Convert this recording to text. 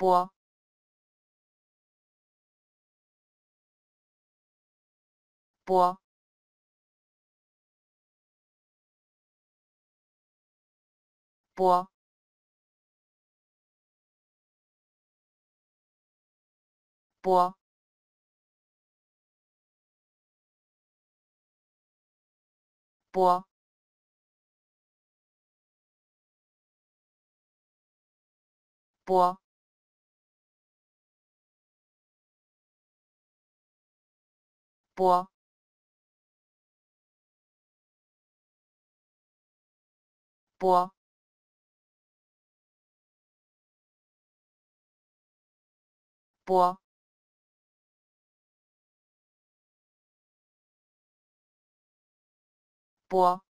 播，播，播，播，播，播。波波波波